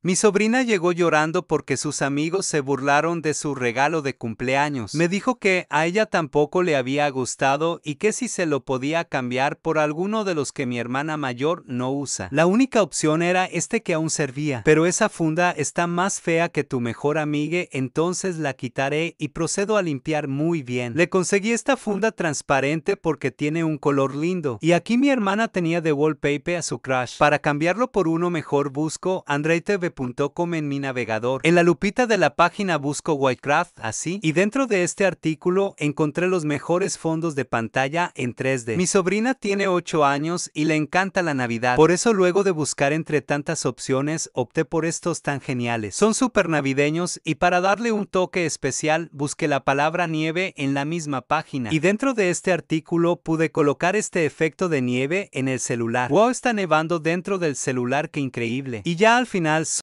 Mi sobrina llegó llorando porque sus amigos se burlaron de su regalo de cumpleaños. Me dijo que a ella tampoco le había gustado y que si se lo podía cambiar por alguno de los que mi hermana mayor no usa. La única opción era este que aún servía. Pero esa funda está más fea que tu mejor amigue, entonces la quitaré y procedo a limpiar muy bien. Le conseguí esta funda transparente porque tiene un color lindo. Y aquí mi hermana tenía de wallpaper a su crush. Para cambiarlo por uno mejor busco Andrei TV com en mi navegador. En la lupita de la página busco Whitecraft, así, y dentro de este artículo encontré los mejores fondos de pantalla en 3D. Mi sobrina tiene 8 años y le encanta la Navidad, por eso luego de buscar entre tantas opciones opté por estos tan geniales. Son súper navideños y para darle un toque especial busqué la palabra nieve en la misma página y dentro de este artículo pude colocar este efecto de nieve en el celular. Wow, está nevando dentro del celular, que increíble. Y ya al final